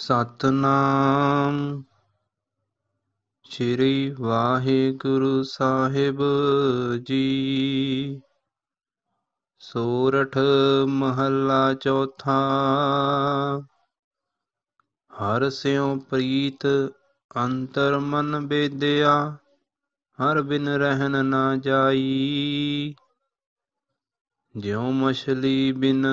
ਸਤਨਾਮ ਸ੍ਰੀ ਵਾਹਿਗੁਰੂ ਸਾਹਿਬ ਜੀ ਸੋਰਠ ਮਹੱਲਾ ਚੌਥਾ ਹਰ ਸਿਉ ਪ੍ਰੀਤ ਅੰਤਰ ਮਨ ਬੇਦਿਆ ਹਰ ਬਿਨ ਰਹਿਨ ਨਾ ਜਾਈ ਜਿਉ ਮਛਲੀ ਬਿਨ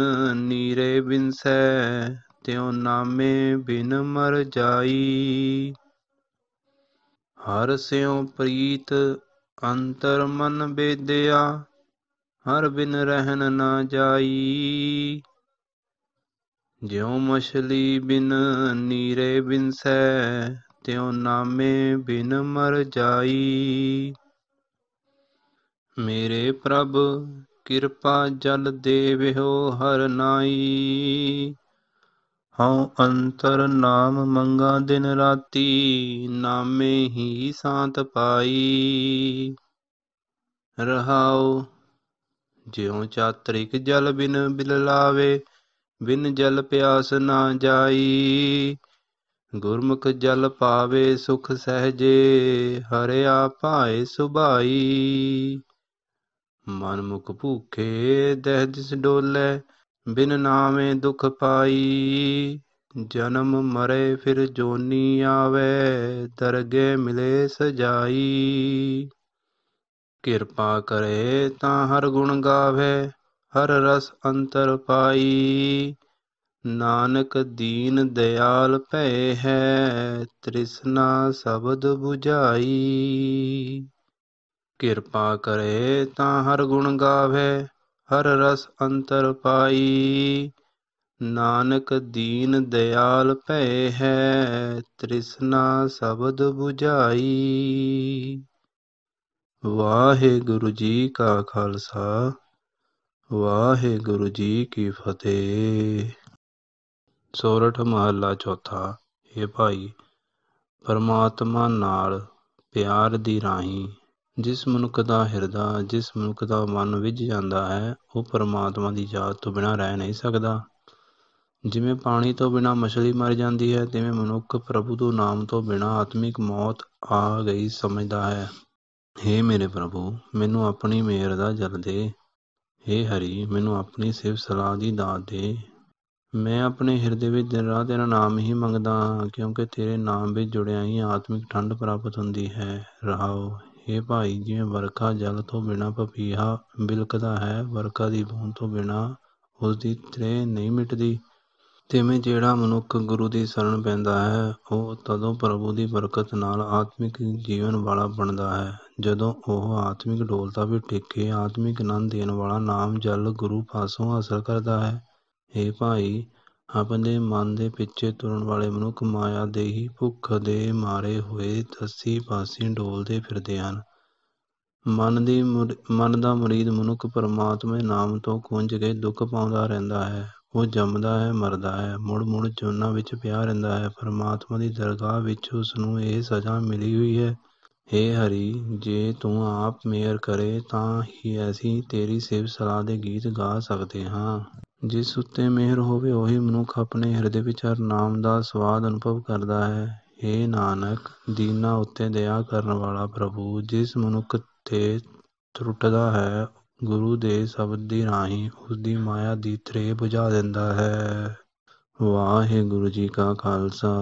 ਨੀਰੇ ਬਿਨ ਸੈ ਤਿਉ ਨਾਮੇ ਬਿਨ ਮਰ ਜਾਈ ਹਰ ਸਿਉ ਪ੍ਰੀਤ ਅੰਤਰ ਮਨ ਬੇਦਿਆ ਹਰ ਬਿਨ ਰਹਿਨ ਨਾ ਜਾਈ ਜਿਉ ਮਛਲੀ ਬਿਨ ਨੀਰੇ ਬਿਨ ਸੈ ਤਿਉ ਨਾਮੇ ਬਿਨ ਮਰ ਜਾਈ ਮੇਰੇ ਪ੍ਰਭ ਕਿਰਪਾ ਜਲ ਦੇਵਿਓ ਹਰ ਨਾਈ ਹਉ ਅੰਤਰ ਨਾਮ ਮੰਗਾ ਦਿਨ ਰਾਤੀ ਨਾਮੇ ਹੀ ਸਾਤ ਪਾਈ ਰਹਾਉ ਜਿਉ ਚਾਤ੍ਰਿਕ ਜਲ ਬਿਨ ਬਿਲ ਲਾਵੇ ਬਿਨ ਜਲ ਪਿਆਸ ਨਾ ਜਾਈ ਗੁਰਮੁਖ ਜਲ ਪਾਵੇ ਸੁਖ ਸਹਜੇ ਹਰਿਆ ਭਾਏ ਸੁਭਾਈ ਮਨ ਮੁਖ ਭੂਖੇ ਦਹਿ ਦਿਸ ਡੋਲੇ ਬਿਨ ਨਾਮੇ ਦੁਖ ਪਾਈ ਜਨਮ ਮਰੇ ਫਿਰ ਜੋਨੀ ਆਵੇ ਦਰਗੇ ਮਿਲੇ ਸਜਾਈ ਕਿਰਪਾ ਕਰੇ ਤਾਂ ਹਰ ਗੁਣ ਗਾਵੇ ਹਰ ਰਸ ਅੰਤਰ ਪਾਈ ਨਾਨਕ ਦੀਨ ਦਿਆਲ ਭੈ ਹੈ ਤ੍ਰਿਸ਼ਨਾ ਸ਼ਬਦ 부ਝਾਈ ਕਿਰਪਾ ਕਰੇ ਤਾਂ ਹਰ ਗੁਣ ਗਾਵੇ ਹਰ ਰਸ ਅੰਤਰ ਪਾਈ ਨਾਨਕ ਦੀਨ ਦਿਆਲ ਭੈ ਹੈ ਤ੍ਰਿਸ਼ਨਾ ਸਬਦ 부ਝਾਈ ਵਾਹਿਗੁਰੂ ਜੀ ਕਾ ਖਾਲਸਾ ਵਾਹਿਗੁਰੂ ਜੀ ਕੀ ਫਤਿਹ ਸੋਰਠ ਮਹੱਲਾ ਚੌਥਾ ਇਹ ਭਾਈ ਪਰਮਾਤਮਾ ਨਾਲ ਪਿਆਰ ਦੀ ਰਾਹੀਂ ਜਿਸ ਮਨੁੱਖ ਦਾ ਹਿਰਦਾ ਜਿਸ ਮਨੁੱਖ ਦਾ ਮਨ ਵਿੱਝ ਜਾਂਦਾ ਹੈ ਉਹ ਪਰਮਾਤਮਾ ਦੀ ਯਾਦ ਤੋਂ ਬਿਨਾਂ ਰਹਿ ਨਹੀਂ ਸਕਦਾ ਜਿਵੇਂ ਪਾਣੀ ਤੋਂ ਬਿਨਾਂ ਮਛਲੀ ਮਰ ਜਾਂਦੀ ਹੈ ਤਿਵੇਂ ਮਨੁੱਖ ਪ੍ਰਭੂ ਤੋਂ ਨਾਮ ਤੋਂ ਬਿਨਾਂ ਆਤਮਿਕ ਮੌਤ ਆ ਗਈ ਸਮਝਦਾ ਹੈ हे ਮੇਰੇ ਪ੍ਰਭੂ ਮੈਨੂੰ ਆਪਣੀ ਮਿਹਰ ਦਾ ਜਲ ਦੇ हे ਹਰੀ ਮੈਨੂੰ ਆਪਣੀ ਸਿਫਤ ਸਲਾਹ ਦੀ ਦਾਤ ਦੇ ਮੈਂ ਆਪਣੇ ਹਿਰਦੇ ਵਿੱਚ ਦਿਨ ਰਾਤ ਤੇਰਾ ਨਾਮ ਹੀ ਮੰਗਦਾ ਕਿਉਂਕਿ ਤੇਰੇ ਨਾਮ ਵਿੱਚ ਜੁੜਿਆ ਹੀ ਆਤਮਿਕ ਠੰਡ ਪ੍ਰਾਪਤ ਹੁੰਦੀ ਹੈ ਰਹਾਓ ਹੇ ਭਾਈ ਜਿਵੇਂ ਵਰਖਾ ਜਲ ਤੋਂ ਬਿਨਾਂ ਪਪੀਹਾ ਬਿਲਕਦਾ ਹੈ ਵਰਖਾ ਦੀ ਬੂੰਦ ਤੋਂ ਬਿਨਾਂ ਉਸ ਦੀ ਤ੍ਰੇਹ ਨਹੀਂ ਮਿਟਦੀ ਤਿਵੇਂ ਜਿਹੜਾ ਮਨੁੱਖ ਗੁਰੂ ਦੀ ਸ਼ਰਨ ਪੈਂਦਾ ਹੈ ਉਹ ਤਦੋਂ ਪ੍ਰਭੂ ਦੀ ਬਰਕਤ ਨਾਲ ਆਤਮਿਕ ਜੀਵਨ ਵਾਲਾ ਬਣਦਾ ਹੈ ਜਦੋਂ ਉਹ ਆਤਮਿਕ ਡੋਲਤਾ ਵੀ ਟਿੱਕੇ ਆਤਮਿਕ ਆਨੰਦ ਦੇਣ ਵਾਲਾ ਨਾਮ ਜਲ ਗੁਰੂ ਪਾਸੋਂ ਹਾਸਲ ਕਰਦਾ ਹੈ ਹੇ ਭਾਈ ਆਪਣੇ ਮਨ ਦੇ ਪਿੱਛੇ ਤੁਰਨ ਵਾਲੇ ਮਨੁੱਖ ਮਾਇਆ ਦੇ ਹੀ ਭੁੱਖ ਦੇ ਮਾਰੇ ਹੋਏ ਦੱਸੀਂ ਪਾਸੀਂ ਡੋਲਦੇ ਫਿਰਦੇ ਹਨ ਮਨ ਦੀ ਮਨ ਦਾ ਮੁਰੀਦ ਮਨੁੱਖ ਪਰਮਾਤਮਾ ਦੇ ਨਾਮ ਤੋਂ ਖੁੰਝ ਕੇ ਦੁੱਖ ਪਾਉਂਦਾ ਰਹਿੰਦਾ ਹੈ ਉਹ ਜੰਮਦਾ ਹੈ ਮਰਦਾ ਹੈ ਮੁੜ ਮੁੜ ਜੋਨਾਂ ਵਿੱਚ ਪਿਆ ਰਹਿੰਦਾ ਹੈ ਪਰਮਾਤਮਾ ਦੀ ਦਰਗਾਹ ਵਿੱਚ ਉਸ ਨੂੰ ਇਹ ਸਜ਼ਾ ਮਿਲੀ ਹੋਈ ਹੈ हे ਹਰੀ ਜੇ ਤੂੰ ਆਪ ਮਿਹਰ ਕਰੇ ਤਾਂ ਹੀ ਅਸੀਂ ਤੇਰੀ ਸਿਫਤ ਸਲਾਹ ਦੇ ਗੀਤ ਗਾ ਸਕਦੇ ਹਾਂ ਜਿਸ ਉੱਤੇ ਮਿਹਰ ਹੋਵੇ ਉਹੀ ਮਨੁੱਖ ਆਪਣੇ ਹਿਰਦੇ ਵਿੱਚ ਹਰ ਨਾਮ ਦਾ ਸਵਾਦ ਅਨੁਭਵ ਕਰਦਾ ਹੈ ਹੇ ਨਾਨਕ ਦੀਨਾਂ ਉੱਤੇ ਦਇਆ ਕਰਨ ਵਾਲਾ ਪ੍ਰਭੂ ਜਿਸ ਮਨੁੱਖ 'ਤੇ ਤਰੁੱਟਦਾ ਹੈ ਗੁਰੂ ਦੇ ਸ਼ਬਦ ਦੀ ਰਾਹੀਂ ਉਸ ਦੀ ਮਾਇਆ ਦੀ ਤ੍ਰੇ ਬੁਝਾ ਦਿੰਦਾ ਹੈ ਵਾਹਿਗੁਰੂ ਜੀ ਕਾ ਖਾਲਸਾ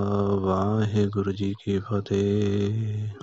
ਵਾਹਿਗੁਰੂ ਜੀ ਕੀ ਫਤਿਹ